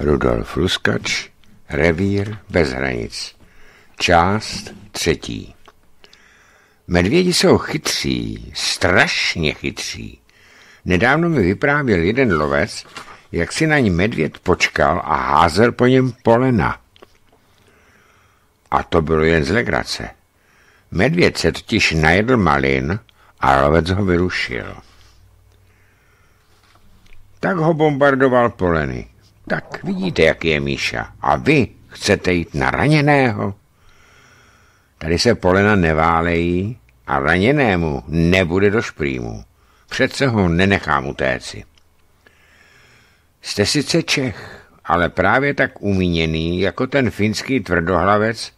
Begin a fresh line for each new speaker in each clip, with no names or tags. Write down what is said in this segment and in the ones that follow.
Rudolf Luskač, Revír bez hranic. Část třetí. Medvědi jsou chytří, strašně chytří. Nedávno mi vyprávěl jeden lovec, jak si na ní medvěd počkal a házel po něm polena. A to bylo jen z legrace. Medvěd se totiž najedl malin a lovec ho vyrušil. Tak ho bombardoval poleny. Tak vidíte, jak je Míša. A vy chcete jít na raněného? Tady se polena neválejí a raněnému nebude do šprýmu. Přece ho nenechám utéci. Jste sice Čech, ale právě tak umíněný jako ten finský tvrdohlavec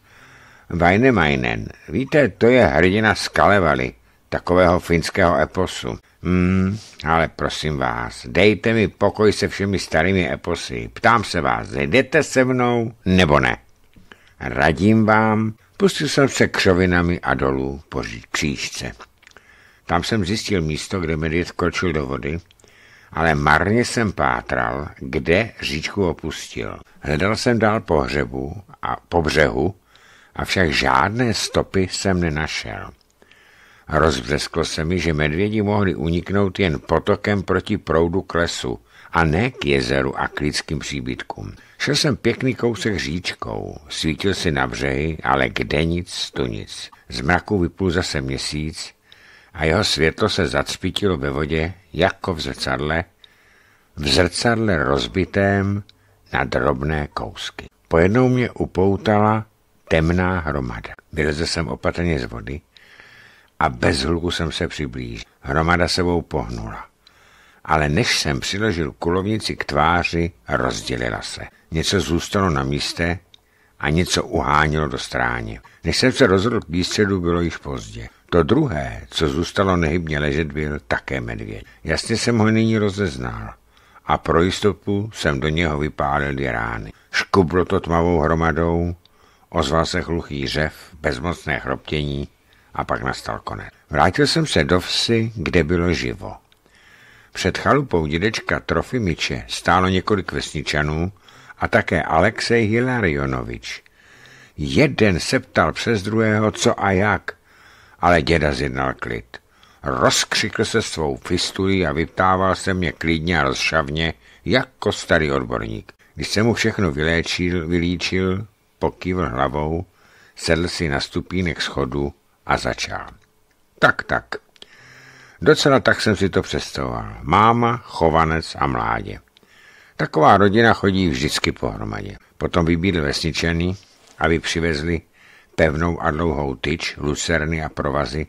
Vajnemainen. Víte, to je hrdina z Kalevaly takového finského eposu. Hmm, ale prosím vás, dejte mi pokoj se všemi starými eposy. Ptám se vás, jdete se mnou nebo ne? Radím vám, pustil jsem se křovinami a dolů po křížce. Tam jsem zjistil místo, kde medvěd kročil do vody, ale marně jsem pátral, kde říčku opustil. Hledal jsem dál po hřebu a po břehu, avšak žádné stopy jsem nenašel. Rozbřesklo se mi, že medvědi mohli uniknout jen potokem proti proudu k lesu a ne k jezeru a k lidským příbytkům. Šel jsem pěkný kousek říčkou, svítil si na břehy, ale kde nic, tu nic. Z mraku vyplul zase měsíc a jeho světlo se zacpítilo ve vodě jako v zrcadle, v zrcadle rozbitém na drobné kousky. Pojednou mě upoutala temná hromada. Vylezl jsem opatrně z vody, a bez hluku jsem se přiblížil. Hromada sebou pohnula. Ale než jsem přiložil kulovnici k tváři, rozdělila se. Něco zůstalo na místě a něco uhánilo do stráně. Než jsem se rozhodl k výstředu, bylo již pozdě. To druhé, co zůstalo nehybně ležet, byl také medvěd. Jasně jsem ho nyní rozeznal a pro jistotu jsem do něho vypálil i rány. Škublo to tmavou hromadou, ozval se hluchý řev, bezmocné chroptění a pak nastal konec. Vrátil jsem se do vsi, kde bylo živo. Před chalupou dědečka Trofimiče stálo několik vesničanů a také Alexej Hilarionovič. Jeden se ptal přes druhého, co a jak, ale děda zjednal klid. Rozkřikl se svou fistulí a vyptával se mě klidně a rozšavně, jako starý odborník. Když jsem mu všechno vyléčil, vylíčil, pokývl hlavou, sedl si na stupínek schodu a začal. Tak, tak. Docela tak jsem si to představoval. Máma, chovanec a mládě. Taková rodina chodí vždycky pohromadě. Potom vybídl vesničený, aby přivezli pevnou a dlouhou tyč, lucerny a provazy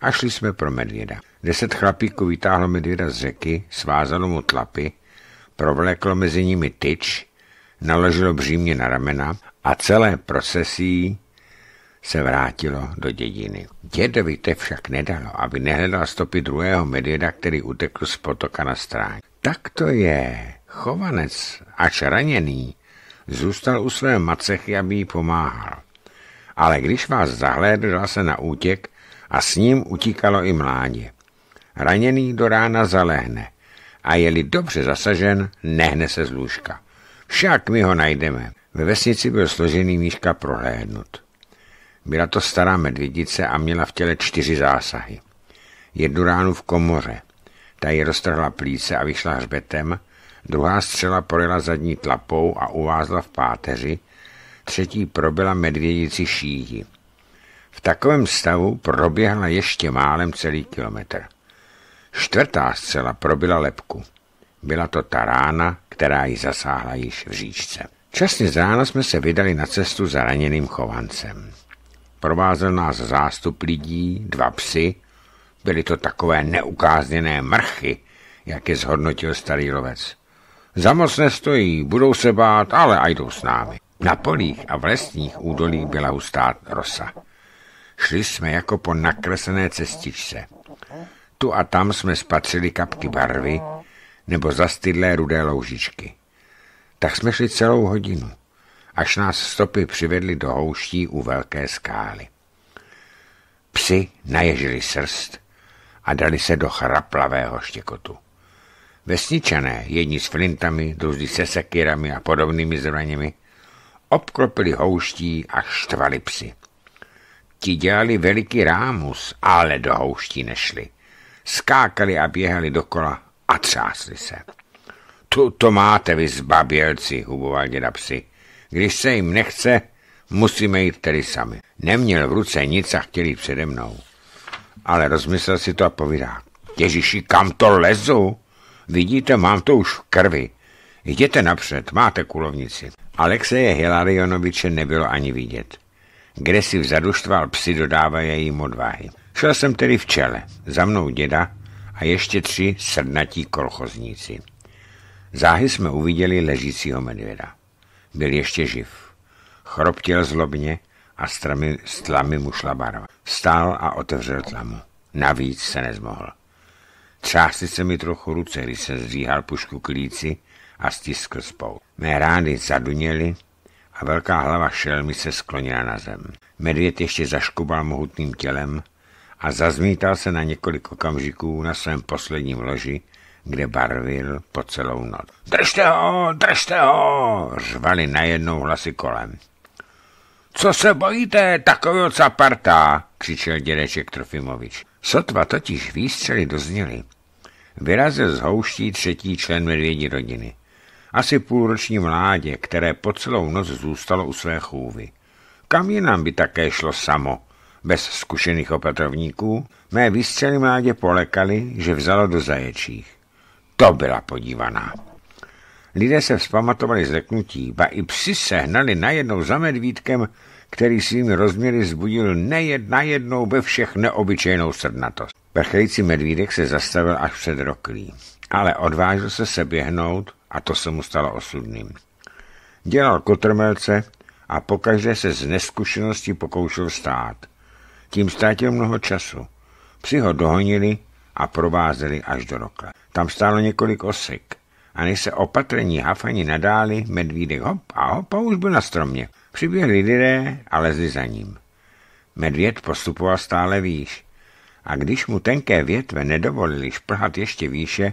a šli jsme pro medvěda. Deset chlapíků vytáhlo medvěda z řeky, svázalo mu tlapy, provleklo mezi nimi tyč, naložilo břímě na ramena a celé procesí se vrátilo do dědiny. Dědovi to však nedalo, aby nehledal stopy druhého medvěda, který utekl z potoka na stráň. Tak to je. Chovanec, až raněný, zůstal u své macechy, aby jí pomáhal. Ale když vás zahlédl, dal se na útěk a s ním utíkalo i mládě. Raněný do rána zalehne a je-li dobře zasažen, nehne se z lůžka. Však my ho najdeme. Ve vesnici byl složený míška prohlédnut. Byla to stará medvědice a měla v těle čtyři zásahy. Jednu ránu v komoře. Ta ji roztrhla plíce a vyšla hřbetem, druhá střela porila zadní tlapou a uvázla v páteři, třetí probila medvědici šíji. V takovém stavu proběhla ještě málem celý kilometr. Čtvrtá střela probila lepku. Byla to ta rána, která ji zasáhla již v říčce. Časně z rána jsme se vydali na cestu za raněným chovancem. Provázel nás zástup lidí, dva psy, byly to takové neukázněné mrchy, jak je zhodnotil starý lovec. Za moc nestojí, budou se bát, ale a jdou s námi. Na polích a v lesních údolích byla hustá rosa. Šli jsme jako po nakreslené cestičce. Tu a tam jsme spatřili kapky barvy nebo zastydlé rudé loužičky. Tak jsme šli celou hodinu až nás stopy přivedly do houští u velké skály. Psi naježili srst a dali se do chraplavého štěkotu. Vesničané, jedni s flintami, druzí se sekirami a podobnými zbraněmi, obklopili houští a štvali psi. Ti dělali veliký rámus, ale do houští nešli. Skákali a běhali dokola a třásli se. Tu to máte vy zbabělci, huboval děda psi. Když se jim nechce, musíme jít tedy sami. Neměl v ruce nic a chtěl jít přede mnou. Ale rozmyslel si to a povídá. Ježiši, kam to lezu? Vidíte, mám to už v krvi. Jděte napřed, máte kulovnici. Alexeje Hilarionoviče nebylo ani vidět. Kde si vzadu štval psi, dodává jejím odvahy. Šel jsem tedy v čele, za mnou děda a ještě tři srdnatí kolchozníci. Záhy jsme uviděli ležícího medvěda. Byl ještě živ. Chroptěl zlobně a s tlamy, mu šla barva. Vstál a otevřel tlamu. Navíc se nezmohl. Třásli se mi trochu ruce, když jsem zříhal pušku k líci a stiskl spou. Mé rány zaduněly a velká hlava šelmy se sklonila na zem. Medvěd ještě zaškubal mohutným tělem a zazmítal se na několik okamžiků na svém posledním loži, kde barvil po celou noc. Držte ho, držte ho, řvali najednou hlasy kolem. Co se bojíte, takového caparta, křičel dědeček Trofimovič. Sotva totiž výstřely dozněly. Vyrazil z houští třetí člen medvědí rodiny. Asi půlroční mládě, které po celou noc zůstalo u své chůvy. Kam jinam by také šlo samo, bez zkušených opatrovníků, mé výstřely mládě polekali, že vzalo do zaječích. To byla podívaná. Lidé se vzpamatovali zleknutí, ba i psi se hnali najednou za medvídkem, který svými rozměry zbudil nejed najednou ve všech neobyčejnou srdnatost. Prchající medvídek se zastavil až před roklí, ale odvážil se se běhnout a to se mu stalo osudným. Dělal kotrmelce a pokaždé se z neskušeností pokoušel stát. Tím ztratil mnoho času. Psi ho dohonili a provázeli až do rokle. Tam stálo několik osek a než se opatrení hafani nadáli, medvídek hop a hop a už byl na stromě. Přiběhli lidé a lezli za ním. Medvěd postupoval stále výš a když mu tenké větve nedovolili šplhat ještě výše,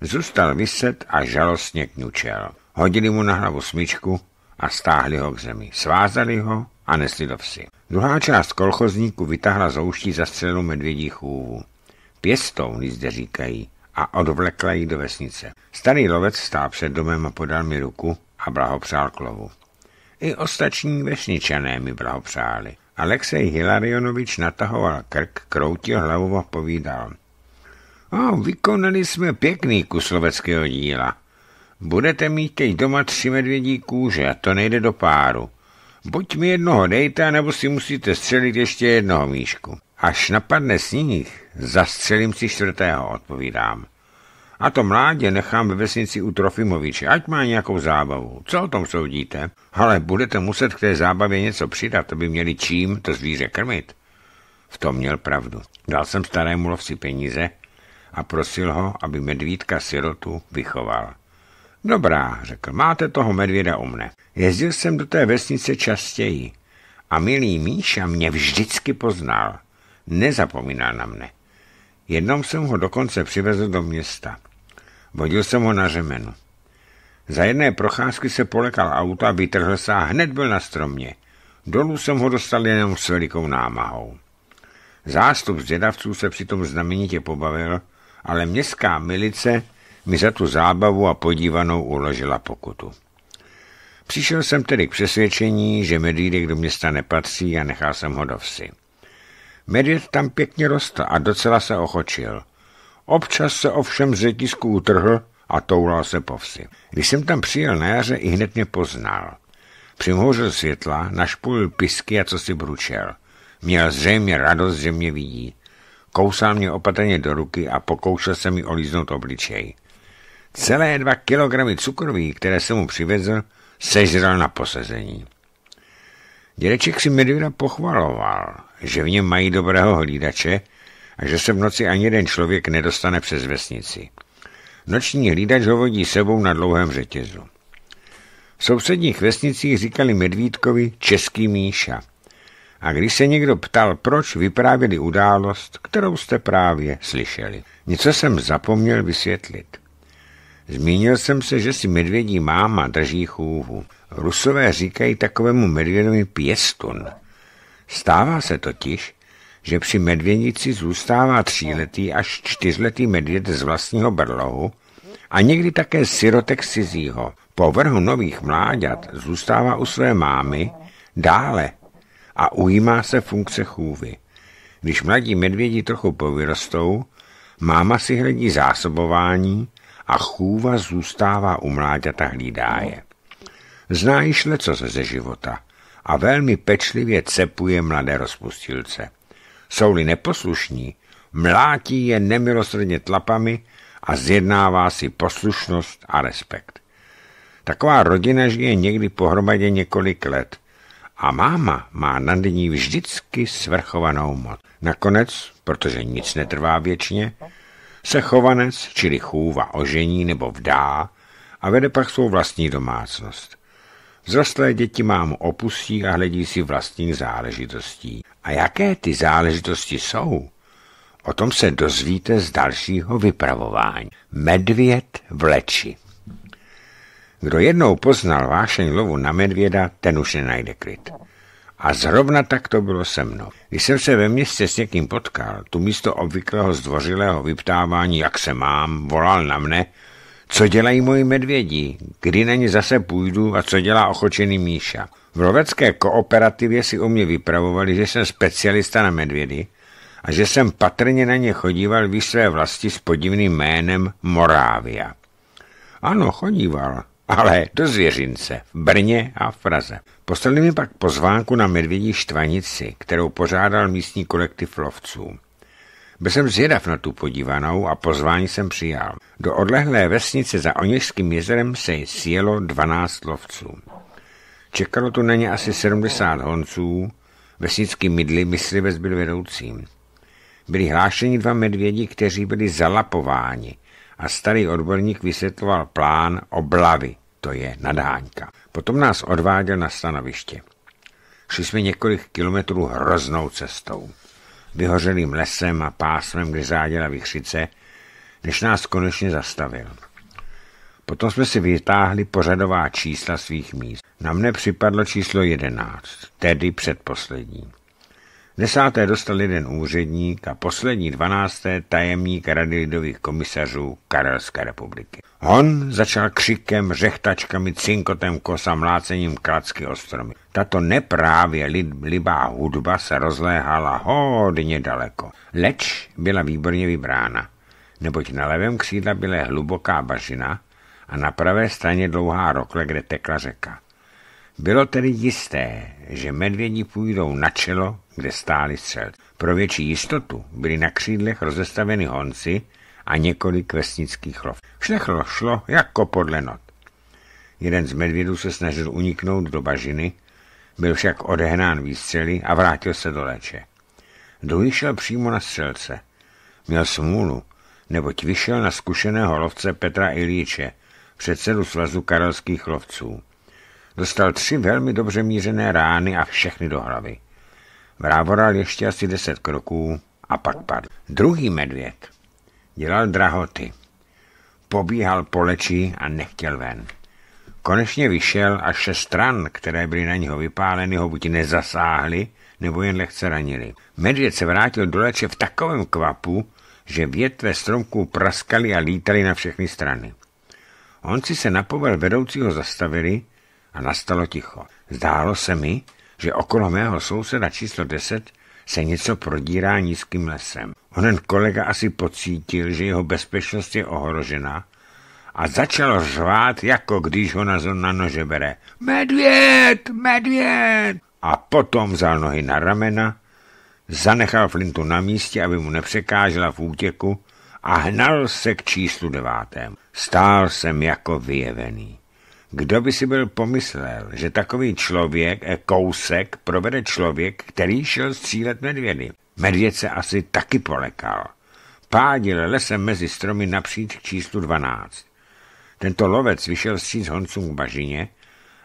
zůstal vyset a žalostně kňučel. Hodili mu na hlavu smyčku a stáhli ho k zemi. Svázali ho a nesli do vsi. Druhá část kolchozníku vytahla z ouští zastřelenou medvědí chůvu. Pěstouny zde říkají a odvlekla ji do vesnice. Starý lovec stál před domem a podal mi ruku a blahopřál k lovu. I ostatní vesničané mi blahopřáli. Alexej Hilarionovič natahoval krk, kroutil hlavu a povídal. O, vykonali jsme pěkný kus loveckého díla. Budete mít teď doma tři medvědí kůže a to nejde do páru. Buď mi jednoho dejte, nebo si musíte střelit ještě jednoho míšku. Až napadne sníh, zastřelím si čtvrtého, odpovídám. A to mládě nechám ve vesnici u Trofimoviče, ať má nějakou zábavu. Co o tom soudíte? Ale budete muset k té zábavě něco přidat, aby měli čím to zvíře krmit. V tom měl pravdu. Dal jsem starému lovci peníze a prosil ho, aby medvídka sirotu vychoval. Dobrá, řekl, máte toho medvěda u mne. Jezdil jsem do té vesnice častěji a milý Míša mě vždycky poznal. Nezapomíná na mne. Jednou jsem ho dokonce přivezl do města. Vodil jsem ho na řemenu. Za jedné procházky se polekal auta, vytrhl se a hned byl na stromě. Dolů jsem ho dostal jenom s velikou námahou. Zástup zvědavců se přitom znamenitě pobavil, ale městská milice mi za tu zábavu a podívanou uložila pokutu. Přišel jsem tedy k přesvědčení, že medvídek do města nepatří a nechal jsem ho do vsi. Medvěd tam pěkně rostl a docela se ochočil. Občas se ovšem z řetisku utrhl a toulal se po vsi. Když jsem tam přijel na jaře, i hned mě poznal. Přimhouřil světla, našpulil pisky a co si bručel. Měl zřejmě radost, že mě vidí. Kousal mě opatrně do ruky a pokoušel se mi olíznout obličej. Celé dva kilogramy cukroví, které jsem mu přivezl, sežral na posezení. Dědeček si medvěda pochvaloval že v něm mají dobrého hlídače a že se v noci ani jeden člověk nedostane přes vesnici. Noční hlídač ho vodí sebou na dlouhém řetězu. V sousedních vesnicích říkali Medvídkovi Český Míša. A když se někdo ptal, proč vyprávěli událost, kterou jste právě slyšeli. Něco jsem zapomněl vysvětlit. Zmínil jsem se, že si medvědí máma drží chůvu. Rusové říkají takovému medvědovi pěstun. Stává se totiž, že při medvěnici zůstává tříletý až čtyřletý medvěd z vlastního brlohu a někdy také sirotek cizího. Po vrhu nových mláďat zůstává u své mámy dále a ujímá se funkce chůvy. Když mladí medvědi trochu povyrostou, máma si hledí zásobování a chůva zůstává u mláďata hlídá je. Zná již leco ze života – a velmi pečlivě cepuje mladé rozpustilce. Jsou-li neposlušní, mlátí je nemilosrdně tlapami a zjednává si poslušnost a respekt. Taková rodina žije někdy pohromadě několik let a máma má nad ní vždycky svrchovanou moc. Nakonec, protože nic netrvá věčně, se chovanec, čili chůva, ožení nebo vdá a vede pak svou vlastní domácnost. Vzrostlé děti mám opustí a hledí si vlastních záležitostí. A jaké ty záležitosti jsou? O tom se dozvíte z dalšího vypravování. Medvěd v leči. Kdo jednou poznal vášeň lovu na medvěda, ten už nenajde kryt. A zrovna tak to bylo se mnou. Když jsem se ve městě s někým potkal, tu místo obvyklého zdvořilého vyptávání, jak se mám, volal na mne, co dělají moji medvědi? Kdy na ně zase půjdu a co dělá ochočený Míša? V lovecké kooperativě si o mě vypravovali, že jsem specialista na medvědy a že jsem patrně na ně chodíval v své vlasti s podivným jménem Morávia. Ano, chodíval, ale do Zvěřince, v Brně a v Praze. Poslali mi pak pozvánku na medvědí štvanici, kterou pořádal místní kolektiv lovců. Byl jsem zvědav na tu podívanou a pozvání jsem přijal. Do odlehlé vesnice za Oněžským jezerem se sjelo 12 lovců. Čekalo tu na ně asi 70 honců, vesnický mydly myslivec byl vedoucím. Byli hlášeni dva medvědi, kteří byli zalapováni a starý odborník vysvětloval plán oblavy, to je nadháňka. Potom nás odváděl na stanoviště. Šli jsme několik kilometrů hroznou cestou vyhořelým lesem a pásmem, kde záděla vychřice, než nás konečně zastavil. Potom jsme si vytáhli pořadová čísla svých míst. Na mne připadlo číslo 11, tedy předposlední desáté dostal jeden úředník a poslední dvanácté tajemník Rady lidových komisařů Karelské republiky. Hon začal křikem, řechtačkami, cinkotem kosa, mlácením klacky o stromy. Tato neprávě lid libá hudba se rozléhala hodně daleko, leč byla výborně vybrána, neboť na levém křídle byla hluboká bažina a na pravé straně dlouhá rokle, kde tekla řeka. Bylo tedy jisté, že medvědi půjdou na čelo, kde stáli střelci. Pro větší jistotu byly na křídlech rozestaveny honci a několik vesnických lov. Všechno šlo jako podle not. Jeden z medvědů se snažil uniknout do bažiny, byl však odehnán výstřely a vrátil se do léče. Druhý šel přímo na střelce. Měl smůlu, neboť vyšel na zkušeného lovce Petra Ilíče, předsedu Svazu karelských lovců. Dostal tři velmi dobře mířené rány a všechny do hlavy. Vrávoral ještě asi deset kroků a pak padl. Druhý medvěd dělal drahoty. Pobíhal po lečí a nechtěl ven. Konečně vyšel a šest stran, které byly na něho vypáleny, ho buď nezasáhly, nebo jen lehce ranili. Medvěd se vrátil do leče v takovém kvapu, že větve stromků praskaly a lítaly na všechny strany. Honci se na povel vedoucího zastavili a nastalo ticho. Zdálo se mi, že okolo mého souseda číslo 10 se něco prodírá nízkým lesem. Onen kolega asi pocítil, že jeho bezpečnost je ohrožena a začal řvát, jako když ho na, na nože bere. Medvěd! Medvěd! A potom vzal nohy na ramena, zanechal flintu na místě, aby mu nepřekážela v útěku a hnal se k číslu devátému. Stál jsem jako vyjevený. Kdo by si byl pomyslel, že takový člověk, eh, kousek, provede člověk, který šel střílet medvědy? Medvěd se asi taky polekal. Pádil lesem mezi stromy napříč k číslu 12. Tento lovec vyšel stříc honcům k bažině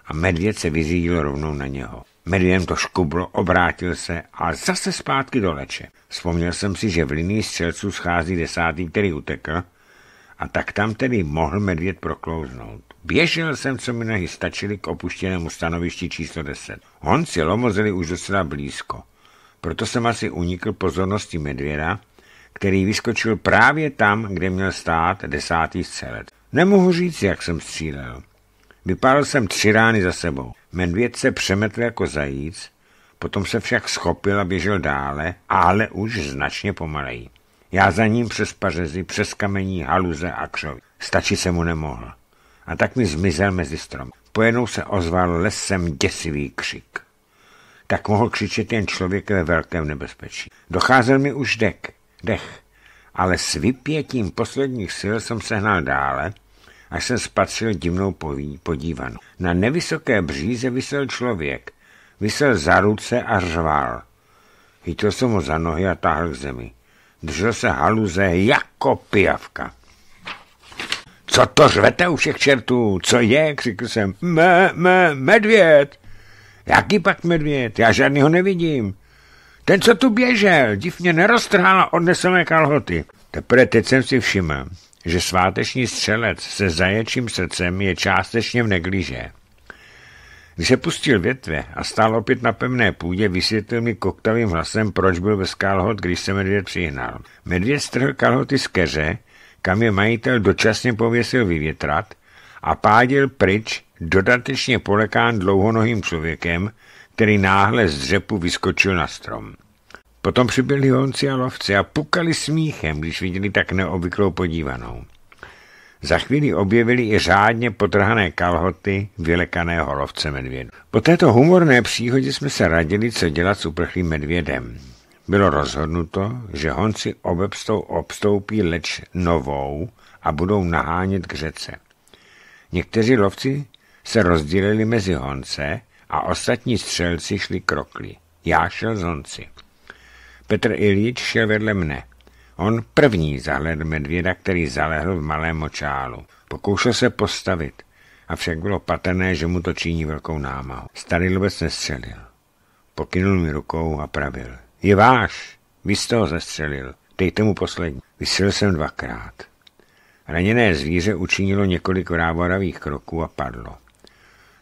a medvěd se vyřídil rovnou na něho. Medvěd to škublo, obrátil se a zase zpátky do leče. Vzpomněl jsem si, že v linii střelců schází desátý, který utekl, a tak tam tedy mohl medvěd proklouznout. Běžel jsem, co mi nohy stačily, k opuštěnému stanovišti číslo 10. Honci lomozili už docela blízko. Proto jsem asi unikl pozornosti medvěda, který vyskočil právě tam, kde měl stát desátý střelec. Nemohu říct, jak jsem střílel. Vypálil jsem tři rány za sebou. Medvěd se přemetl jako zajíc, potom se však schopil a běžel dále, ale už značně pomaleji. Já za ním přes pařezy, přes kamení, haluze a křovi. Stačit se mu nemohl a tak mi zmizel mezi strom. Pojenou se ozval lesem děsivý křik. Tak mohl křičet jen člověk ve velkém nebezpečí. Docházel mi už dek, dech, ale s vypětím posledních sil jsem se hnal dále, až jsem spatřil divnou poví, podívanu. Na nevysoké bříze vysel člověk, vysel za ruce a řval. Chytil jsem ho za nohy a táhl k zemi. Držel se haluze jako pijavka. Co to řvete u všech čertů? Co je? Křikl jsem. Me, me, medvěd. Jaký pak medvěd? Já žádnýho nevidím. Ten, co tu běžel, divně neroztrhal a odnesl mé kalhoty. Teprve teď jsem si všiml, že sváteční střelec se zaječím srdcem je částečně v neglíže. Když se pustil větve a stál opět na pevné půdě, vysvětlil mi koktavým hlasem, proč byl bez kalhot, když se medvěd přihnal. Medvěd strhl kalhoty z keře, kam je majitel dočasně pověsil vyvětrat a pádil pryč dodatečně polekán dlouhonohým člověkem, který náhle z dřepu vyskočil na strom. Potom přibyli honci a lovci a pukali smíchem, když viděli tak neobvyklou podívanou. Za chvíli objevili i řádně potrhané kalhoty vylekaného lovce medvědu. Po této humorné příhodě jsme se radili, co dělat s uprchlým medvědem. Bylo rozhodnuto, že Honci obepstou obstoupí leč novou a budou nahánět k řece. Někteří lovci se rozdělili mezi Honce a ostatní střelci šli krokli. Já šel z Honci. Petr Ilič šel vedle mne. On první zahledl medvěda, který zalehl v malém močálu. Pokoušel se postavit, avšak bylo patrné, že mu to činí velkou námahu. Starý lovec nestřelil. Pokynul mi rukou a pravil. Je váš. Vy jste ho zastřelil. Dejte mu poslední. Vystřelil jsem dvakrát. Raněné zvíře učinilo několik vráboravých kroků a padlo.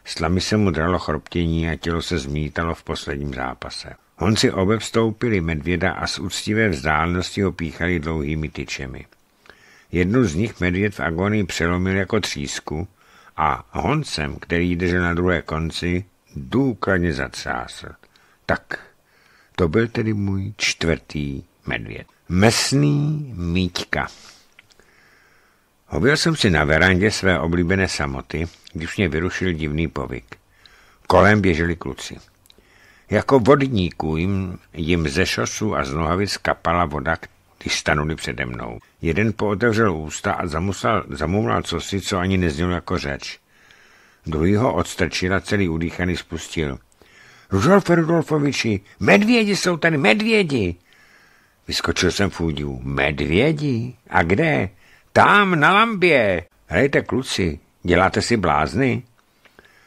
Slamy se mu dralo chroptění a tělo se zmítalo v posledním zápase. Honci obevstoupili medvěda a z úctivé vzdálenosti ho píchali dlouhými tyčemi. Jednu z nich medvěd v agonii přelomil jako třísku a Honcem, který držel na druhé konci, důkladně zatřásl. Tak, to byl tedy můj čtvrtý medvěd. Mesný míťka. Hověl jsem si na verandě své oblíbené samoty, když mě vyrušil divný povyk. Kolem běželi kluci. Jako vodníků jim, jim ze šosu a z nohavic kapala voda, když stanuli přede mnou. Jeden pootevřel ústa a zamusal, zamumlal cosi, co ani neznělo jako řeč. Druhý ho odstrčil a celý udýchaný spustil – Rudolfe Rudolfoviči, medvědi jsou tady, medvědi! Vyskočil jsem v údivu. Medvědi? A kde? Tam, na lambě! Hrajte, kluci, děláte si blázny?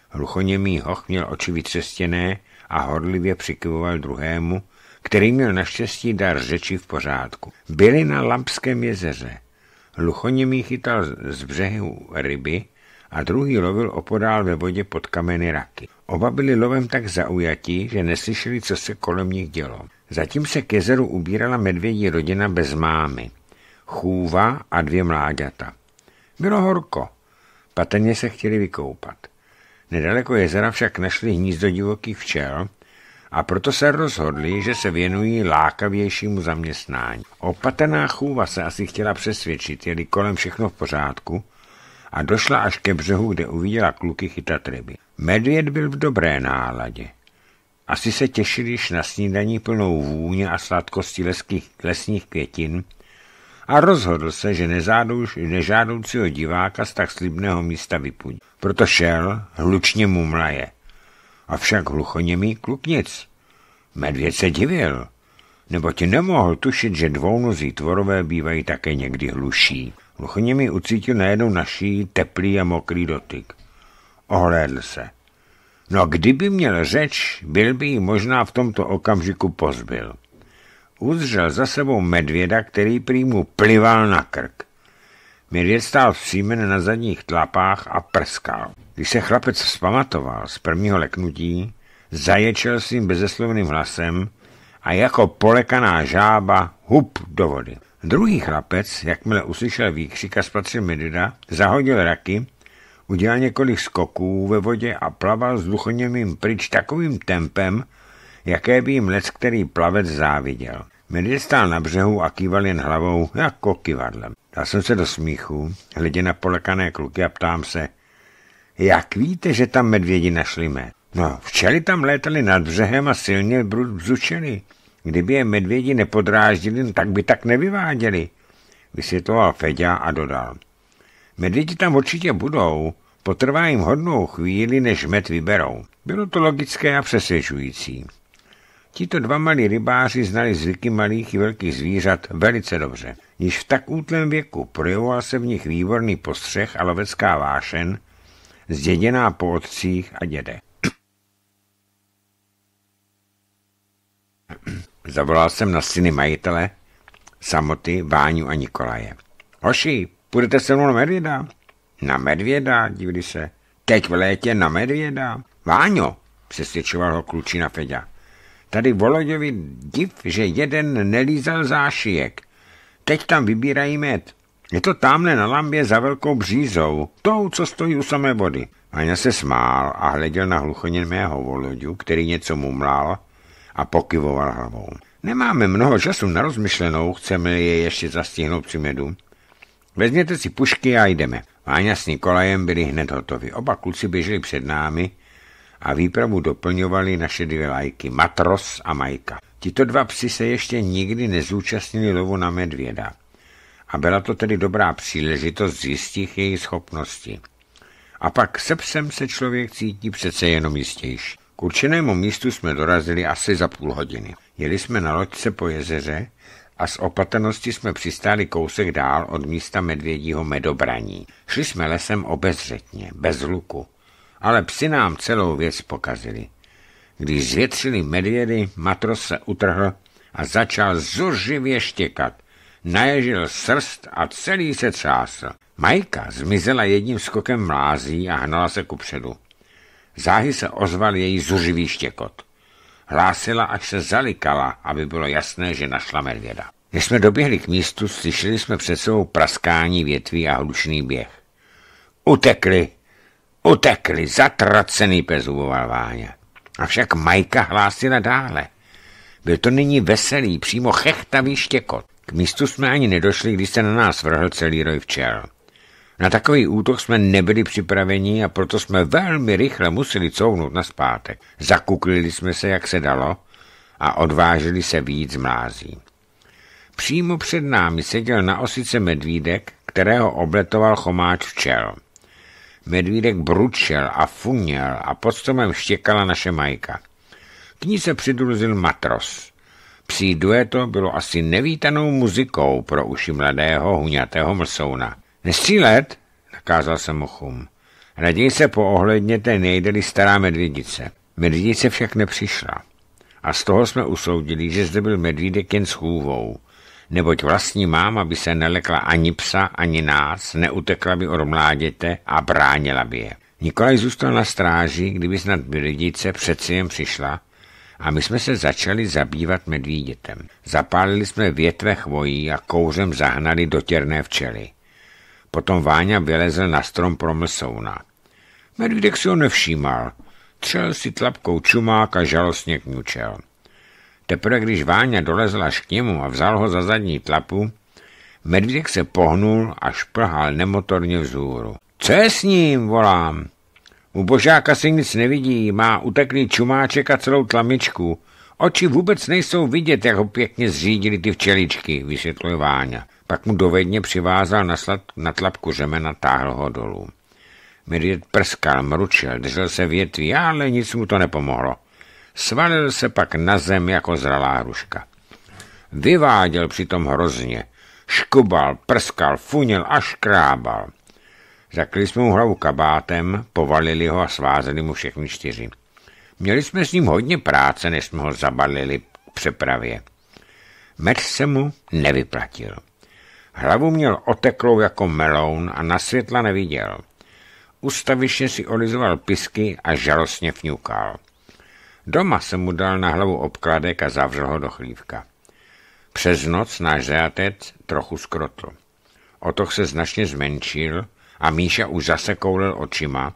Hluchoněmý hoch měl oči vytřestěné a horlivě přikyvoval druhému, který měl naštěstí dar řeči v pořádku. Byli na Lampském jezeře. Hluchoněmý chytal z břehu ryby a druhý lovil opodál ve vodě pod kameny raky. Oba byli lovem tak zaujatí, že neslyšeli, co se kolem nich dělo. Zatím se k jezeru ubírala medvědí rodina bez mámy, chůva a dvě mláďata. Bylo horko, patrně se chtěli vykoupat. Nedaleko jezera však našli hnízdo divokých včel a proto se rozhodli, že se věnují lákavějšímu zaměstnání. Opatrná chůva se asi chtěla přesvědčit, jeli kolem všechno v pořádku, a došla až ke břehu, kde uviděla kluky chytat ryby. Medvěd byl v dobré náladě. Asi se těšil již na snídaní plnou vůně a sladkosti leských, lesních květin a rozhodl se, že nežádoucího diváka z tak slibného místa vypudí. Proto šel, hlučně mu mlaje. Avšak hluchoněmý kluk nic. Medvěd se divil, neboť nemohl tušit, že dvounozí tvorové bývají také někdy hluší mi ucítil najednou naší teplý a mokrý dotyk. Ohlédl se. No kdyby měl řeč, byl by ji možná v tomto okamžiku pozbyl. Uzřel za sebou medvěda, který prý mu plival na krk. Medvěd stál přímen na zadních tlapách a prskal. Když se chlapec vzpamatoval z prvního leknutí, zaječel svým bezeslovným hlasem a jako polekaná žába hup do vody. Druhý chlapec, jakmile uslyšel výkřik a spatřil Medida, zahodil raky, udělal několik skoků ve vodě a plaval s duchoněmým pryč takovým tempem, jaké by jim lec který plavec záviděl. Medvěd stál na břehu a kýval jen hlavou jako kivadlem. Dal jsem se do smíchu, hledě na polekané kluky a ptám se, jak víte, že tam medvědi našli mé? No, včely tam létali nad břehem a silně brud bzučeli. Kdyby je medvědi nepodráždili, no tak by tak nevyváděli, vysvětloval Feďa a dodal. Medvědi tam určitě budou, potrvá jim hodnou chvíli, než med vyberou. Bylo to logické a přesvědčující. Tito dva malí rybáři znali zvyky malých i velkých zvířat velice dobře. Již v tak útlém věku projevoval se v nich výborný postřeh a lovecká vášen, zděděná po otcích a děde. Zavolal jsem na syny majitele, samoty, Váňu a Nikolaje. Hoši, půjdete se mnou na medvěda? Na medvěda, divili se. Teď v létě na medvěda. Váňo, přesvědčoval ho klučina Feďa. Tady Voloďovi div, že jeden nelízal zášijek. Teď tam vybírají med. Je to tamhle na lambě za velkou břízou, tou, co stojí u samé vody. Aňa se smál a hleděl na hluchonin mého Voloďu, který něco mumlal a pokyvoval hlavou. Nemáme mnoho času na rozmyšlenou, chceme je ještě zastihnout při medu. Vezměte si pušky a jdeme. Váňa s Nikolajem byli hned hotovi. Oba kluci běželi před námi a výpravu doplňovali naše dvě lajky, Matros a Majka. Tito dva psi se ještě nikdy nezúčastnili lovu na medvěda. A byla to tedy dobrá příležitost zjistit jejich schopnosti. A pak se psem se člověk cítí přece jenom jistější. K určenému místu jsme dorazili asi za půl hodiny. Jeli jsme na loďce po jezeře a z opatrnosti jsme přistáli kousek dál od místa medvědího medobraní. Šli jsme lesem obezřetně, bez luku, ale psi nám celou věc pokazili. Když zvětřili medvědy, matros se utrhl a začal zuřivě štěkat. Naježil srst a celý se třásl. Majka zmizela jedním skokem mlází a hnala se kupředu. Záhy se ozval její zuřivý štěkot. Hlásila, až se zalikala, aby bylo jasné, že našla medvěda. Když jsme doběhli k místu, slyšeli jsme před sebou praskání větví a hlučný běh. Utekli, utekli, zatracený pes, uvoval Váňa. Avšak Majka hlásila dále. Byl to nyní veselý, přímo chechtavý štěkot. K místu jsme ani nedošli, když se na nás vrhl celý roj včel. Na takový útok jsme nebyli připraveni a proto jsme velmi rychle museli couhnout na zpátek. Zakuklili jsme se, jak se dalo, a odvážili se víc mlází. Přímo před námi seděl na osice medvídek, kterého obletoval chomáč včel. Medvídek bručel a funěl a pod stromem štěkala naše majka. K ní se přidružil matros. Psí dueto bylo asi nevítanou muzikou pro uši mladého huňatého mlsouna. Nestřílet, nakázal jsem mochům. Raději se poohledněte, nejde stará medvědice. Medvědice však nepřišla. A z toho jsme usoudili, že zde byl medvídek jen s chůvou. Neboť vlastní máma by se nelekla ani psa, ani nás, neutekla by od mláděte a bránila by je. Nikolaj zůstal na stráži, kdyby snad medvídice přeci jen přišla, a my jsme se začali zabývat medvídětem. Zapálili jsme větve chvojí a kouřem zahnali dotěrné včely. Potom Váňa vylezl na strom mlsouna. Medvídek si ho nevšímal. Třel si tlapkou čumák a žalostně kňučel. Teprve když Váňa dolezl až k němu a vzal ho za zadní tlapu, medvídek se pohnul a šplhal nemotorně vzhůru. Co je s ním, volám. U božáka si nic nevidí, má uteklý čumáček a celou tlamičku. Oči vůbec nejsou vidět, jak ho pěkně zřídili ty včeličky, vysvětluje Váňa. Pak mu dovedně přivázal na, slad, na tlapku řemena, táhl ho dolů. Medvěd prskal, mručil, držel se větví, ale nic mu to nepomohlo. Svalil se pak na zem jako zralá hruška. Vyváděl přitom hrozně. Škubal, prskal, funil a škrábal. Zakli jsme mu hlavu kabátem, povalili ho a svázeli mu všechny čtyři. Měli jsme s ním hodně práce, než jsme ho zabalili k přepravě. Meč se mu nevyplatil. Hlavu měl oteklou jako meloun a na světla neviděl. Ustaviště si olizoval pisky a žalostně fňukal. Doma se mu dal na hlavu obkladek a zavřel ho do chlívka. Přes noc náš zajatec trochu skrotl. Otoch se značně zmenšil a Míša už zase koulel očima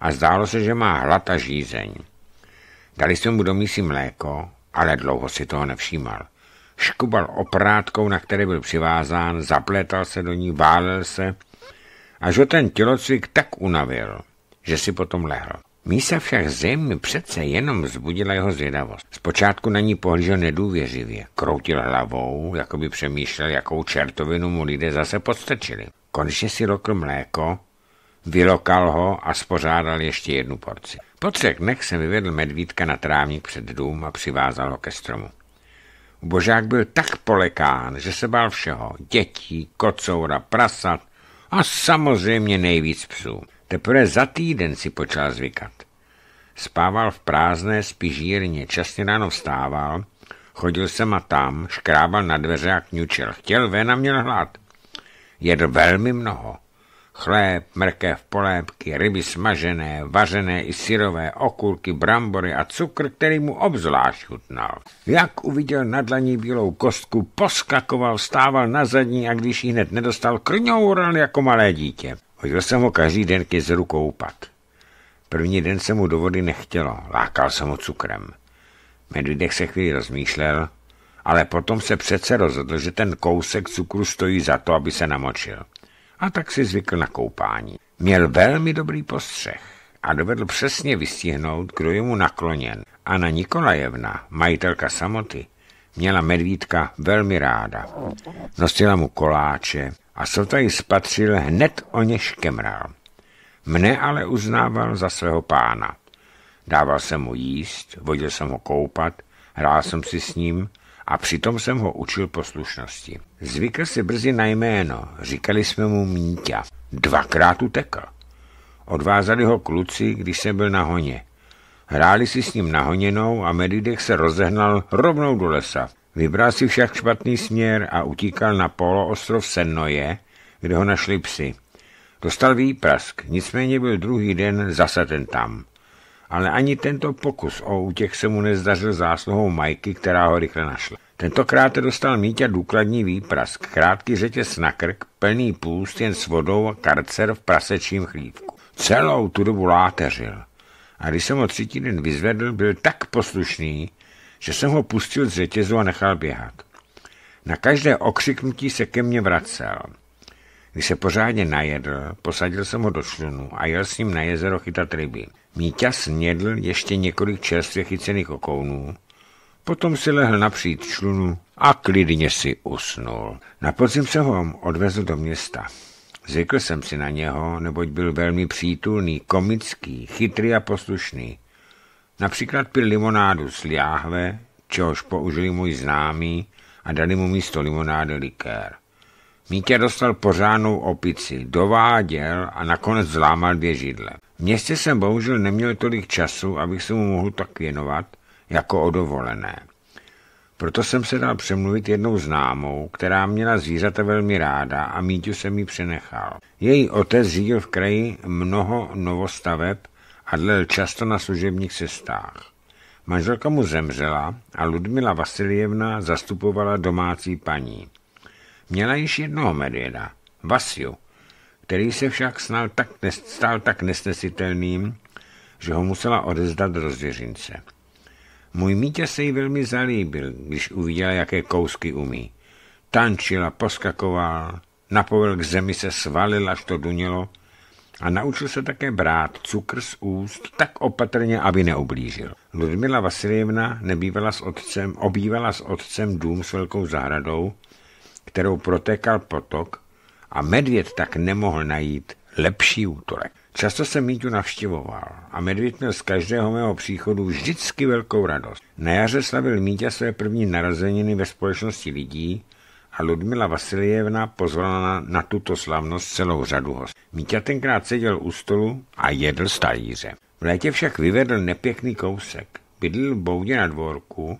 a zdálo se, že má hlad a žízeň. Dali jsme mu do mísy mléko, ale dlouho si toho nevšímal škubal oprátkou, na které byl přivázán, zapletal se do ní, válel se, až ho ten tělocvik tak unavil, že si potom lehl. Mísa však zřejmě přece jenom zbudila jeho zvědavost. Zpočátku na ní pohlížel nedůvěřivě, kroutil hlavou, jako by přemýšlel, jakou čertovinu mu lidé zase podstrčili. Konečně si rokl mléko, vylokal ho a spořádal ještě jednu porci. Po třech dnech se vyvedl medvídka na trávník před dům a přivázal ho ke stromu. Božák byl tak polekán, že se bál všeho. Dětí, kocoura, prasat a samozřejmě nejvíc psů. Teprve za týden si počal zvykat. Spával v prázdné spižírně, časně ráno vstával, chodil sem a tam, škrábal na dveře a kňučil. Chtěl ven a měl hlad. Jedl velmi mnoho chléb, mrkev, polébky, ryby smažené, vařené i syrové, okurky, brambory a cukr, který mu obzvlášť chutnal. Jak uviděl na dlaní bílou kostku, poskakoval, stával na zadní a když ji hned nedostal, krňoural jako malé dítě. Hodil jsem ho každý den ke z rukou pad. První den se mu do vody nechtělo, lákal jsem ho cukrem. Medvědek se chvíli rozmýšlel, ale potom se přece rozhodl, že ten kousek cukru stojí za to, aby se namočil a tak si zvykl na koupání. Měl velmi dobrý postřeh a dovedl přesně vystihnout, kdo je mu nakloněn. Anna Nikolajevna, majitelka samoty, měla medvídka velmi ráda. Nosila mu koláče a sota ji spatřil hned o ně škemral. Mne ale uznával za svého pána. Dával jsem mu jíst, vodil jsem ho koupat, hrál jsem si s ním a přitom jsem ho učil poslušnosti. Zvykl se brzy na jméno, říkali jsme mu Míťa. Dvakrát utekl. Odvázali ho kluci, když jsem byl na honě. Hráli si s ním nahoněnou a Medidek se rozehnal rovnou do lesa. Vybral si však špatný směr a utíkal na poloostrov Sennoje, kde ho našli psy. Dostal výprask, nicméně byl druhý den zase ten tam ale ani tento pokus o útěk se mu nezdařil zásluhou Majky, která ho rychle našla. Tentokrát dostal Míťa důkladní výprask, krátký řetěz na krk, plný půst jen s vodou a karcer v prasečím chlívku. Celou tu dobu láteřil. A když jsem ho třetí den vyzvedl, byl tak poslušný, že jsem ho pustil z řetězu a nechal běhat. Na každé okřiknutí se ke mně vracel. Když se pořádně najedl, posadil jsem ho do člunu a jel s ním na jezero chytat ryby. Míťa snědl ještě několik čerstvě chycených okounů, potom si lehl napřít člunu a klidně si usnul. Na podzim se ho odvezl do města. Zvykl jsem si na něho, neboť byl velmi přítulný, komický, chytrý a poslušný. Například pil limonádu z liáhve, čehož použili můj známý a dali mu místo limonády likér. Mítě dostal pořádnou opici, dováděl a nakonec zlámal dvě židle. V městě jsem bohužel neměl tolik času, abych se mu mohl tak věnovat, jako o dovolené. Proto jsem se dal přemluvit jednou známou, která měla zvířata velmi ráda a Míťu jsem mi přenechal. Její otec řídil v kraji mnoho novostaveb a dlel často na služebních cestách. Manželka mu zemřela a Ludmila Vasiljevna zastupovala domácí paní. Měla již jednoho medvěda, Vasiu, který se však snal tak, stal tak nesnesitelným, že ho musela odezdat rozvěřince. Můj Mítě se jí velmi zalíbil, když uviděla, jaké kousky umí. Tančila, poskakoval, na povel k zemi se svalil, až to dunělo a naučil se také brát cukr z úst tak opatrně, aby neublížil. Ludmila Vasilievna nebývala s otcem, obývala s otcem dům s velkou zahradou, kterou protékal potok a medvěd tak nemohl najít lepší útorek. Často jsem Míťu navštěvoval a medvěd měl z každého mého příchodu vždycky velkou radost. Na jaře slavil Míťa své první narozeniny ve společnosti lidí a Ludmila Vasiljevna pozvala na, na tuto slavnost celou řadu host. Míťa tenkrát seděl u stolu a jedl z talíře. V létě však vyvedl nepěkný kousek. Bydlil v boudě na dvorku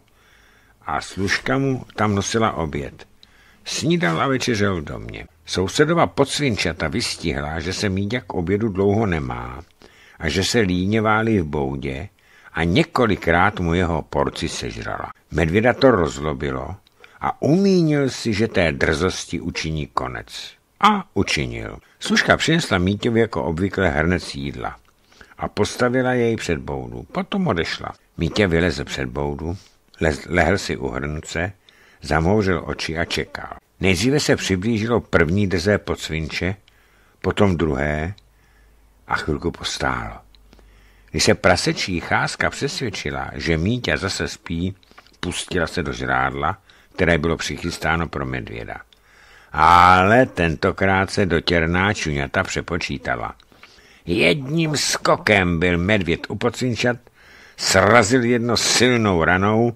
a služka mu tam nosila oběd. Snídal a večeřel v domě. Sousedova pocvinčata vystihla, že se Míďa k obědu dlouho nemá a že se líně válí v boudě a několikrát mu jeho porci sežrala. Medvěda to rozlobilo a umínil si, že té drzosti učiní konec. A učinil. Služka přinesla Míťovi jako obvykle hrnec jídla a postavila jej před boudu. Potom odešla. Mítě vylezl před boudu, lehl si u hrnce, zamouřil oči a čekal. Nejdříve se přiblížilo první pod svinče, potom druhé a chvilku postálo. Když se prasečí cházka přesvědčila, že Míťa zase spí, pustila se do žrádla, které bylo přichystáno pro medvěda. Ale tentokrát se dotěrná čuňata přepočítala. Jedním skokem byl medvěd u pocinčat, srazil jedno silnou ranou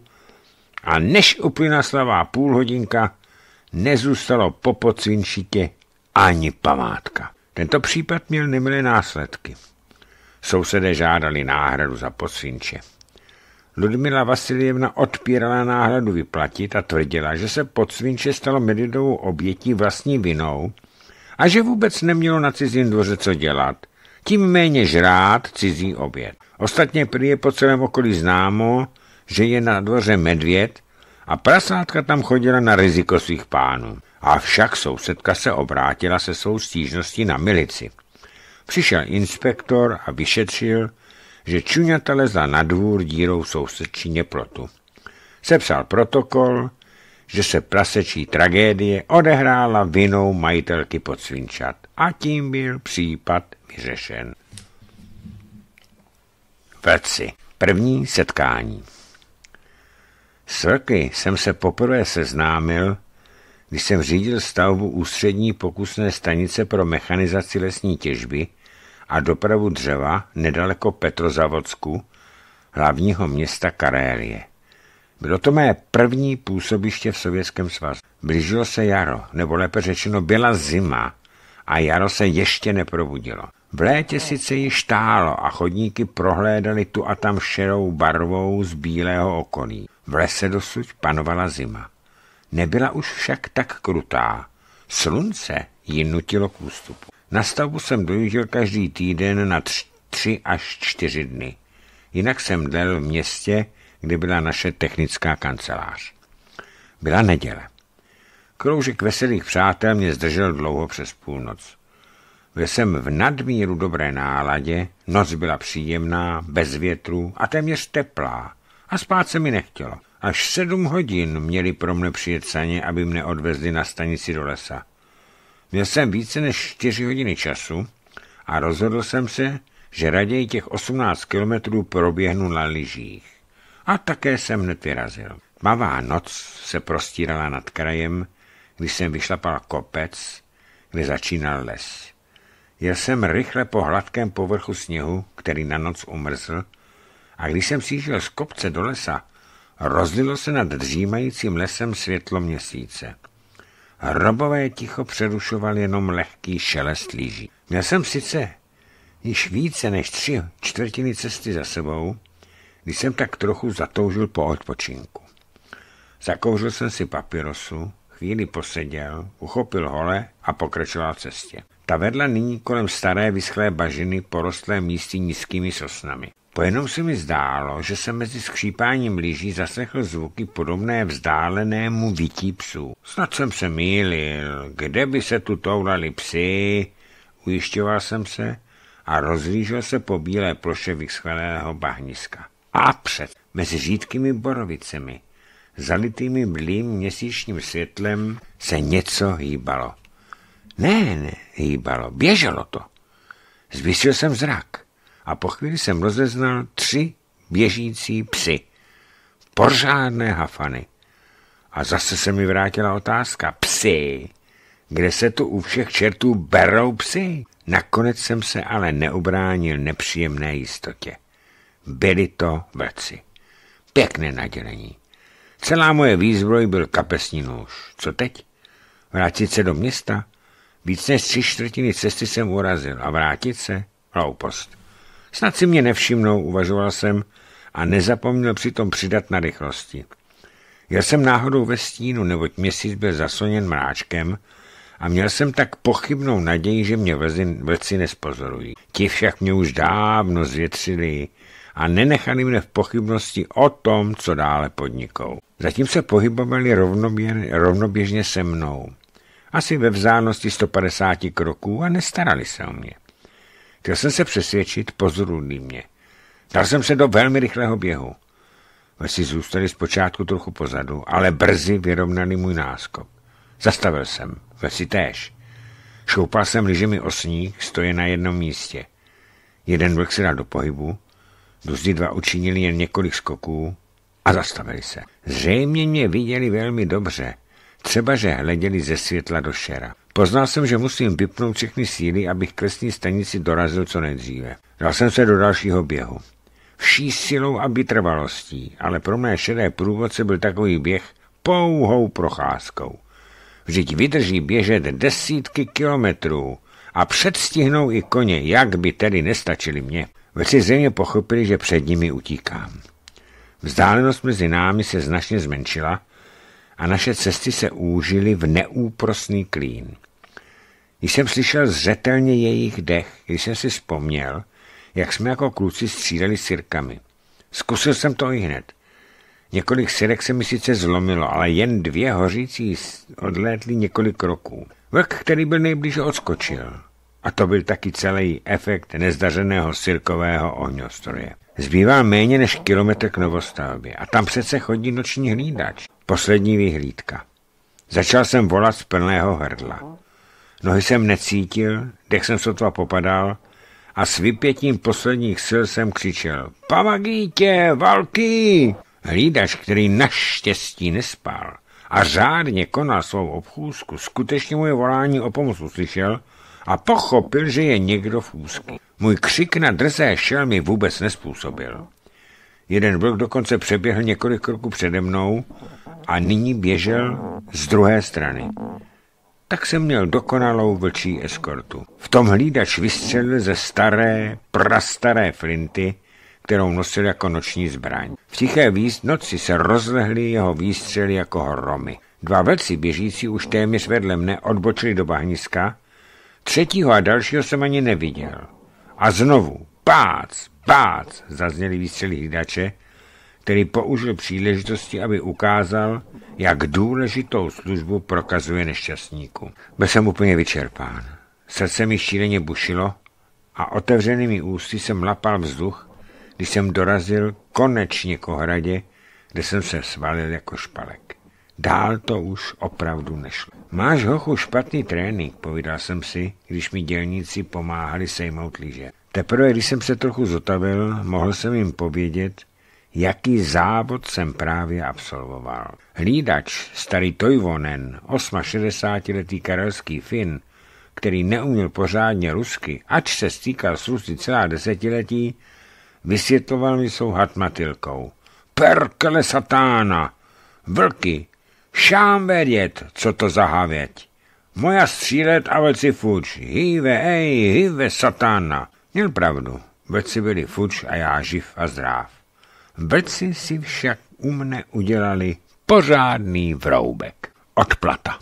a než uplynula slavá půl hodinka, nezůstalo po pocvinčitě ani památka. Tento případ měl nemilé následky. Sousedé žádali náhradu za pocvinče. Ludmila Vasiljevna odpírala náhradu vyplatit a tvrdila, že se pocvinče stalo Medidovou obětí vlastní vinou a že vůbec nemělo na cizím dvoře co dělat, tím méně žrát cizí oběd. Ostatně prý je po celém okolí známo, že je na dvoře medvěd, a prasátka tam chodila na riziko svých pánů. Avšak sousedka se obrátila se svou stížností na milici. Přišel inspektor a vyšetřil, že čuňata lezla na dvůr dírou sousedčině plotu. Sepsal protokol, že se prasečí tragédie odehrála vinou majitelky svinčat a tím byl případ vyřešen. Vlci. První setkání. S roky jsem se poprvé seznámil, když jsem řídil stavbu ústřední pokusné stanice pro mechanizaci lesní těžby a dopravu dřeva nedaleko Petrozavodsku, hlavního města Karélie. Bylo to mé první působiště v Sovětském svazu. Blížilo se jaro, nebo lépe řečeno byla zima a jaro se ještě neprobudilo. V létě sice ji štálo a chodníky prohlédali tu a tam šerou barvou z bílého okolí. V lese dosud panovala zima. Nebyla už však tak krutá. Slunce ji nutilo k ústupu. Na stavbu jsem dojížděl každý týden na tři, tři až čtyři dny. Jinak jsem dlel v městě, kde byla naše technická kancelář. Byla neděle. Kroužek veselých přátel mě zdržel dlouho přes půlnoc. Byl jsem v nadmíru dobré náladě, noc byla příjemná, bez větru a téměř teplá a spát se mi nechtělo. Až sedm hodin měli pro mne přijet saně, aby mne odvezli na stanici do lesa. Měl jsem více než čtyři hodiny času a rozhodl jsem se, že raději těch 18 kilometrů proběhnu na lyžích. A také jsem hned vyrazil. Mavá noc se prostírala nad krajem, když jsem vyšlapal kopec, kde začínal les. Jel jsem rychle po hladkém povrchu sněhu, který na noc umrzl, a když jsem přišel z kopce do lesa, rozlilo se nad dřímajícím lesem světlo měsíce. Robové ticho přerušoval jenom lehký šelest líží. Měl jsem sice již více než tři čtvrtiny cesty za sebou, když jsem tak trochu zatoužil po odpočinku. Zakouřil jsem si papirosu, chvíli poseděl, uchopil hole a pokračoval v cestě. Ta vedla nyní kolem staré vyschlé bažiny porostlé místí nízkými sosnami. Pojenom se mi zdálo, že se mezi skřípáním lyží zaslechl zvuky podobné vzdálenému vytí psů. Snad jsem se mýlil, kde by se tu toulali psy, ujišťoval jsem se a rozlížel se po bílé ploše vyschvelého bahniska. A před, mezi řídkými borovicemi, zalitými blým měsíčním světlem, se něco hýbalo. Ne, ne, hýbalo, běželo to. Zvysil jsem zrak a po chvíli jsem rozeznal tři běžící psy. Pořádné hafany. A zase se mi vrátila otázka. Psy? Kde se tu u všech čertů berou psy? Nakonec jsem se ale neubránil nepříjemné jistotě. Byli to vlci. Pěkné nadělení. Celá moje výzbroj byl kapesní nůž. Co teď? Vrátit se do města? Víc než tři čtvrtiny cesty jsem urazil a vrátit se? Hloupost. Snad si mě nevšimnou, uvažoval jsem a nezapomněl přitom přidat na rychlosti. Já jsem náhodou ve stínu, neboť měsíc byl zasoněn mráčkem a měl jsem tak pochybnou naději, že mě vlci, nespozorují. Ti však mě už dávno zvětřili a nenechali mne v pochybnosti o tom, co dále podnikou. Zatím se pohybovali rovnobě, rovnoběžně se mnou. Asi ve vzdálenosti 150 kroků a nestarali se o mě. Chtěl jsem se přesvědčit, pozorují mě. Dal jsem se do velmi rychlého běhu. Vesi zůstali zpočátku trochu pozadu, ale brzy vyrovnali můj náskok. Zastavil jsem, vesi též. Šoupal jsem lyžemi o sníh, stoje na jednom místě. Jeden vlk se dal do pohybu, duzdy dva učinili jen několik skoků a zastavili se. Zřejmě mě viděli velmi dobře, třeba že hleděli ze světla do šera. Poznal jsem, že musím vypnout všechny síly, abych k lesní stanici dorazil co nejdříve. Dal jsem se do dalšího běhu. Vší silou a vytrvalostí, ale pro mé šedé průvodce byl takový běh pouhou procházkou. Vždyť vydrží běžet desítky kilometrů a předstihnou i koně, jak by tedy nestačili mě. Vlci země pochopili, že před nimi utíkám. Vzdálenost mezi námi se značně zmenšila a naše cesty se úžily v neúprosný klín. Když jsem slyšel zřetelně jejich dech, když jsem si vzpomněl, jak jsme jako kluci střídali sirkami. Zkusil jsem to i hned. Několik sirek se mi sice zlomilo, ale jen dvě hořící odlétly několik kroků. Vlk, který byl nejblíže, odskočil. A to byl taky celý efekt nezdařeného sirkového ohňostroje. Zbývá méně než kilometr k novostavbě a tam přece chodí noční hlídač. Poslední vyhlídka. Začal jsem volat z plného hrdla. Nohy jsem necítil, dech jsem sotva popadal a s vypětím posledních sil jsem křičel Pamagítě, valky! Hlídač, který naštěstí nespál a řádně konal svou obchůzku, skutečně moje volání o pomoc uslyšel a pochopil, že je někdo v úzky. Můj křik na drzé šel mi vůbec nespůsobil. Jeden blok dokonce přeběhl několik kroků přede mnou a nyní běžel z druhé strany. Tak jsem měl dokonalou vlčí eskortu. V tom hlídač vystřelil ze staré, prastaré flinty, kterou nosil jako noční zbraň. V tiché výst noci se rozlehly jeho výstřely jako hromy. Dva vlci běžící už téměř vedle mne odbočili do bahniska, třetího a dalšího jsem ani neviděl. A znovu, pác, pác, zazněly výstřely hlídače, který použil příležitosti, aby ukázal, jak důležitou službu prokazuje nešťastníku. Byl jsem úplně vyčerpán. Srdce mi šíleně bušilo a otevřenými ústy jsem lapal vzduch, když jsem dorazil konečně k ohradě, kde jsem se svalil jako špalek. Dál to už opravdu nešlo. Máš hochu špatný trénink, povídal jsem si, když mi dělníci pomáhali sejmout lyže. Teprve, když jsem se trochu zotavil, mohl jsem jim povědět, jaký závod jsem právě absolvoval. Hlídač, starý Tojvonen, 68-letý karelský Fin, který neuměl pořádně rusky, ač se stýkal s Rusy celá desetiletí, vysvětloval mi svou hatmatilkou. Perkele satána! Vlky! Šám vědět, co to za havěť! Moja střílet a vlci fuč, hýve ej, hýve satána! Měl pravdu, vlci byli fuč a já živ a zdrav. Vlci si však u mne udělali pořádný vroubek. Odplata.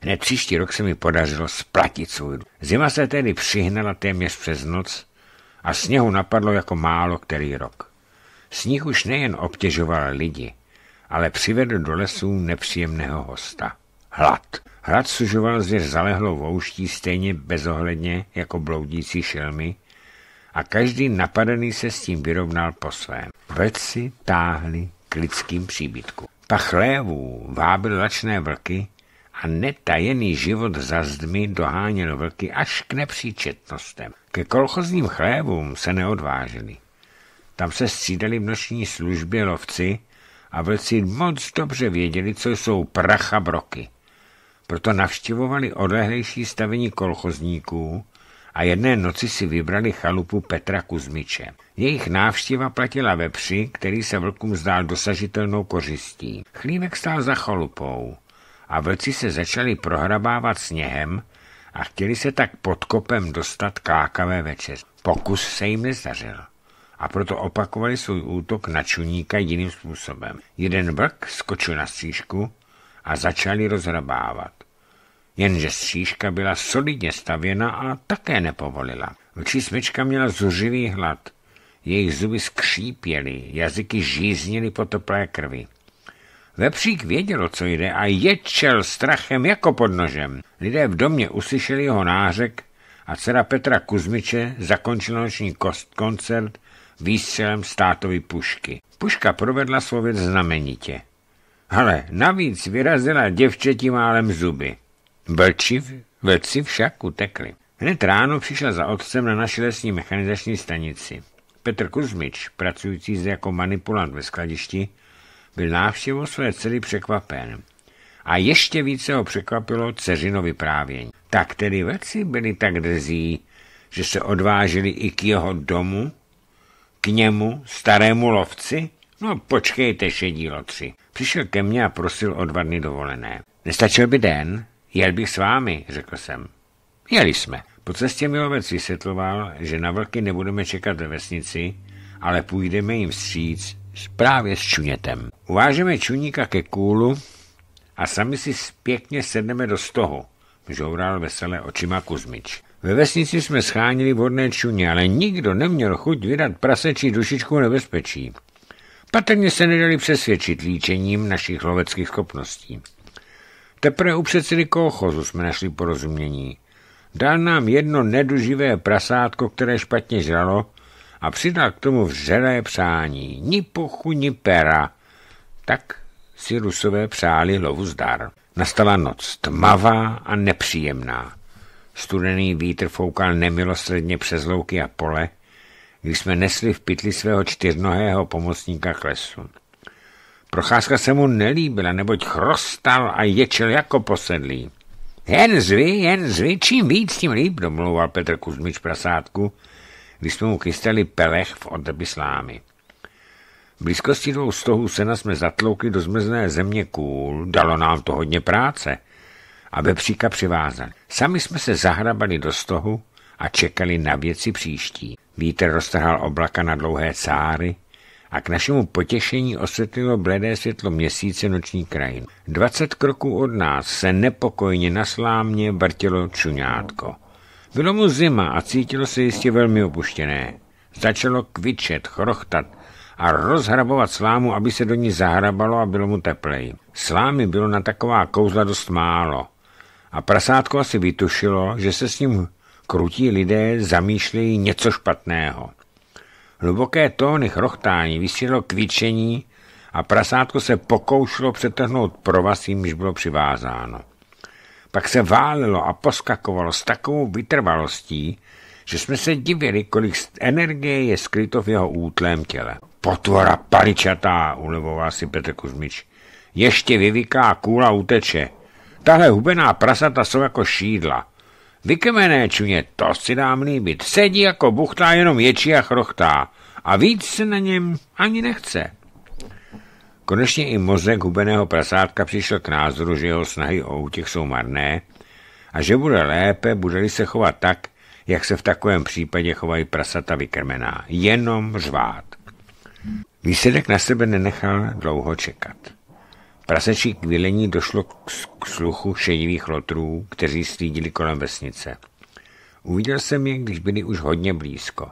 Hned příští rok se mi podařilo splatit svůj Zima se tedy přihnala téměř přes noc a sněhu napadlo jako málo který rok. Sníh už nejen obtěžoval lidi, ale přivedl do lesů nepříjemného hosta. Hlad. Hlad sužoval zvěř zalehlou vouští stejně bezohledně jako bloudící šelmy a každý napadený se s tím vyrovnal po svém. Vlci táhli k lidským příbytku. Pach lévů vábil lačné vlky a netajený život za zdmi doháněl vlky až k nepříčetnostem. Ke kolchozním chlévům se neodvážili. Tam se střídali v noční službě lovci a vlci moc dobře věděli, co jsou pracha broky. Proto navštěvovali odlehlejší stavení kolchozníků a jedné noci si vybrali chalupu Petra Kuzmiče. Jejich návštěva platila vepři, který se vlkům zdál dosažitelnou kořistí. Chlívek stál za chalupou a vlci se začali prohrabávat sněhem a chtěli se tak pod kopem dostat kákavé lákavé Pokus se jim nezdařil a proto opakovali svůj útok na čuníka jiným způsobem. Jeden vlk skočil na střížku a začali rozhrabávat jenže střížka byla solidně stavěna a také nepovolila. Čísmečka měla zuřivý hlad. Jejich zuby skřípěly, jazyky žíznily po toplé krvi. Vepřík věděl, co jde a ječel strachem jako pod nožem. Lidé v domě uslyšeli jeho nářek a dcera Petra Kuzmiče zakončila noční kost koncert výstřelem státovy pušky. Puška provedla svou věc znamenitě. Ale navíc vyrazila děvčeti málem zuby. Vlči, vlci však utekli. Hned ráno přišel za otcem na naši lesní mechanizační stanici. Petr Kuzmič, pracující zde jako manipulant ve skladišti, byl návštěvou své dcery překvapen. A ještě více ho překvapilo dceřino vyprávění. Tak tedy veci byli tak drzí, že se odvážili i k jeho domu, k němu, starému lovci? No počkejte, šedí loci. Přišel ke mně a prosil o dva dny dovolené. Nestačil by den? Jel bych s vámi, řekl jsem. Jeli jsme. Po cestě mi vysvětloval, že na vlky nebudeme čekat ve vesnici, ale půjdeme jim vstříc právě s čunětem. Uvážeme čuníka ke kůlu a sami si pěkně sedneme do stohu, žoural veselé očima Kuzmič. Ve vesnici jsme schánili vodné čuně, ale nikdo neměl chuť vydat prasečí dušičku nebezpečí. Patrně se nedali přesvědčit líčením našich loveckých schopností. Teprve u předsedy kolchozu jsme našli porozumění. Dal nám jedno nedoživé prasátko, které špatně žralo, a přidal k tomu vřelé přání. Ni pochu, ni pera. Tak si rusové přáli lovu zdar. Nastala noc, tmavá a nepříjemná. Studený vítr foukal nemilosrdně přes louky a pole, když jsme nesli v pytli svého čtyřnohého pomocníka k lesu. Procházka se mu nelíbila, neboť chrostal a ječel jako posedlý. Jen zvy, jen zvy, čím víc, tím líp, domlouval Petr Kuzmič prasátku, když jsme mu kysteli pelech v odrby slámy. V blízkosti dvou stohů sena jsme zatloukli do zmrzné země kůl, dalo nám to hodně práce, a vepříka přivázat. Sami jsme se zahrabali do stohu a čekali na věci příští. Vítr roztrhal oblaka na dlouhé cáry, a k našemu potěšení osvětlilo bledé světlo měsíce noční krajin. Dvacet kroků od nás se nepokojně na slámě vrtilo čuňátko. Bylo mu zima a cítilo se jistě velmi opuštěné. Začalo kvičet, chrochtat a rozhrabovat slámu, aby se do ní zahrabalo a bylo mu tepleji. Slámy bylo na taková kouzla dost málo a prasátko asi vytušilo, že se s ním krutí lidé zamýšlejí něco špatného. Hluboké tóny chrochtání vysílalo kvičení a prasátko se pokoušelo přetrhnout provaz, jimž bylo přivázáno. Pak se válelo a poskakovalo s takovou vytrvalostí, že jsme se divili, kolik energie je skryto v jeho útlém těle. Potvora paličatá, ulevoval si Petr Kuzmič. Ještě vyviká, kůla uteče. Tahle hubená prasata jsou jako šídla čuně, to si dám líbit. Sedí jako buchtá, jenom ječí a chrochtá. A víc se na něm ani nechce. Konečně i mozek hubeného prasátka přišel k názoru, že jeho snahy o útěch jsou marné a že bude lépe, bude-li se chovat tak, jak se v takovém případě chovají prasata vykrmená. Jenom řvát. Výsledek na sebe nenechal dlouho čekat. Prasečí kvílení došlo k sluchu šedivých lotrů, kteří střídili kolem vesnice. Uviděl jsem je, když byli už hodně blízko.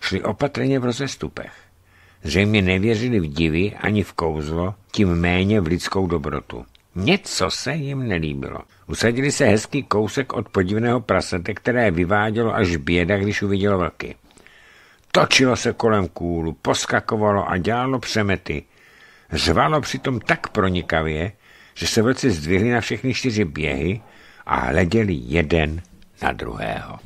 Šli opatrně v rozestupech. Zřejmě nevěřili v divy ani v kouzlo, tím méně v lidskou dobrotu. Něco se jim nelíbilo. Usadili se hezký kousek od podivného prasete, které vyvádělo až běda, když uvidělo vlky. Točilo se kolem kůlu, poskakovalo a dělalo přemety – Řvalo přitom tak pronikavě, že se vlci zdvihli na všechny čtyři běhy a hleděli jeden na druhého.